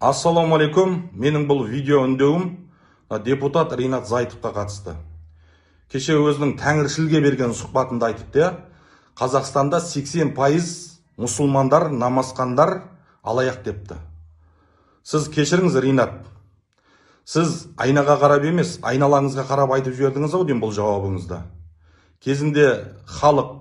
Ассаламу алейкум, менің бұл видео үндеуім депутат Ринат Зайтыпқа қатысты. Кеше өзінің тәңіршілге берген сұхбатында айтыпты, иә. Қазақстанда 80 пайыз мұсылмандар, намасқандар алаяқ депті. Сіз кешіріңіз, Ринат. Сіз айнаға қарап емес, айналаңызға қарап айтып жердіңіз, ау деймін бұл жауабыңызда. Кезінде халық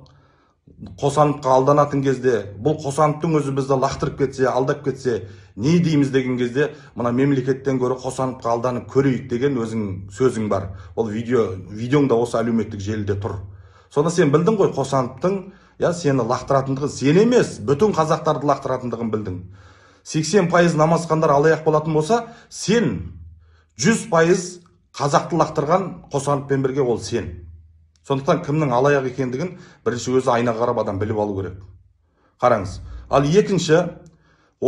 қосановқа алданатын кезде бұл қосановтың өзі бізді лақтырып кетсе алдап кетсе не дейміз деген кезде мына мемлекеттен гөрі қосановқа алданып көрейік деген өзің сөзің бар ол видео видеоң да осы әлеуметтік желіде тұр сонда сен білдің ғой қосановтың иә сені лақтыратындығын сен емес бүтін қазақтарды лақтыратындығын білдің 80 пайыз намазхандар алаяқ болатын болса сен 100 пайыз қазақты лақтырған қосановпен бірге ол сен сондықтан кімнің алаяқ екендігін бірінші өзі айнаға қарап адам біліп алу керек қараңыз ал екінші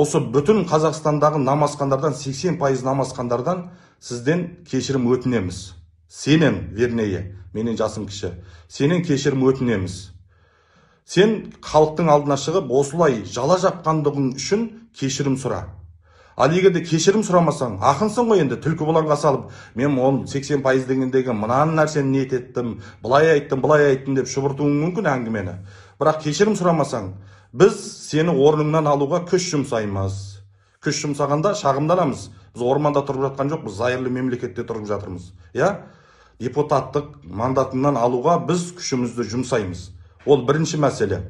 осы бүтін қазақстандағы намазхандардан 80 пайыз намазхандардан сізден кешірім өтінеміз сенен вернее менен жасым кіші сенен кешірім өтінеміз сен халықтың алдына шығып осылай жала жапқандығың үшін кешірім сұра ал егер де кешірім сұрамасаң ақынсың ғой енді түлкі бұлаңға салып мен оны сексен пайыз дегендегі мынаны нәрсені ниет еттім былай айттым былай айттым деп шұбыртуың мүмкін әңгімені бірақ кешірім сұрамасаң біз сені орныңнан алуға күш жұмсаймыз күш жұмсағанда шағымданамыз біз орманда тұрып жатқан жоқпыз зайырлы мемлекетте тұрып жатырмыз иә депутаттық мандатыңнан алуға біз күшімізді жұмсаймыз ол бірінші мәселе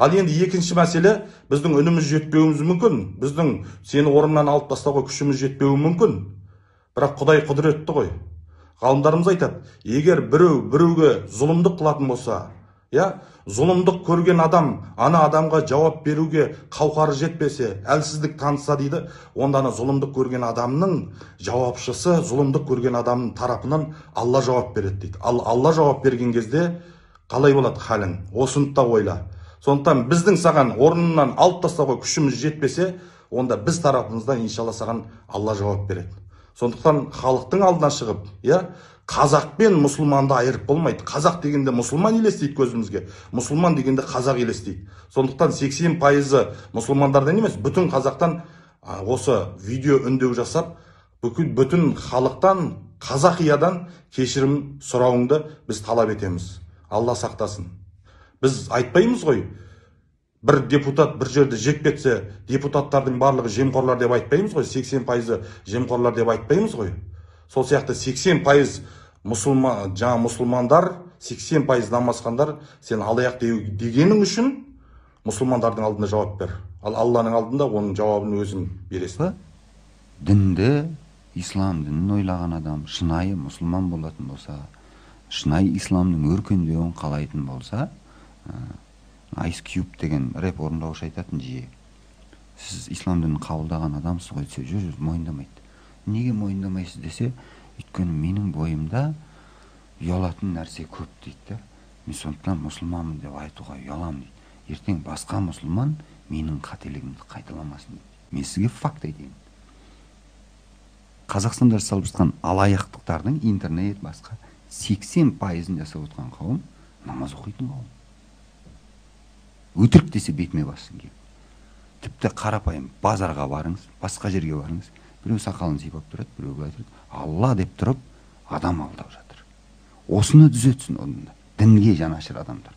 ал енді екінші мәселе біздің үніміз жетпеуіміз мүмкін біздің сені орнынан алып тастауға күшіміз жетпеуі мүмкін бірақ құдай құдіретті ғой ғалымдарымыз айтады егер біреу біреуге зұлымдық қылатын болса иә зұлымдық көрген адам ана адамға жауап беруге қауқары жетпесе әлсіздік танытса дейді онда ана зұлымдық көрген адамның жауапшысы зұлымдық көрген адамның тарапынан алла жауап береді дейді ал алла жауап берген кезде қалай болады халің осыны да ойла сондықтан біздің саған орнынан алып тастауға күшіміз жетпесе онда біз тарапымыздан иншалла саған алла жауап береді сондықтан халықтың алдына шығып иә қазақ пен мұсылманды айырып болмайды қазақ дегенде мұсылман елестейді көзімізге мұсылман дегенде қазақ елестейді сондықтан 80 пайызы мұсылмандардан емес бүтін қазақтан осы видео үндеу жасап бүкіл бүтін халықтан қазақиядан кешірім сұрауыңды біз талап етеміз алла сақтасын біз айтпаймыз ғой бір депутат бір жерді жеп кетсе депутаттардың барлығы жемқорлар деп айтпаймыз ғой сексен пайызы жемқорлар деп айтпаймыз ғой сол сияқты сексен пайыз мұсылман жаңа мұсылмандар сексен пайыз намазхандар сен алаяқ дегенің үшін мұсылмандардың алдында жауап бер ал алланың алдында оның жауабын өзің бересің дінді ислам дінін ойлаған адам шынайы мұсылман болатын болса шынайы исламның өркендеуін қалайтын болса айс кьюб деген рэп орындаушы айтатын жиі сіз ислам дінін қабылдаған адамсыз ғой десе жоқ мойындамайды неге мойындамайсыз десе өйткені менің бойымда ұялатын нәрсе көп дейді да мен сондықтан мұсылманмын деп айтуға ұяламын дейді ертең басқа мұсылман менің қателігімді қайталамасын дейді мен сізге факт айтайын қазақстанда жасалып жатқан алаяқтықтардың интернет басқа сексен пайызын жасап отқан қауым намаз оқитын қауым өтірік десе бетіме бассын келіп тіпті қарапайым базарға барыңыз басқа жерге барыңыз біреу сақалын сипап тұрады біреу былай тұрады алла деп тұрып адам алдап жатыр осыны түзетсін дінге жанашыр адамдар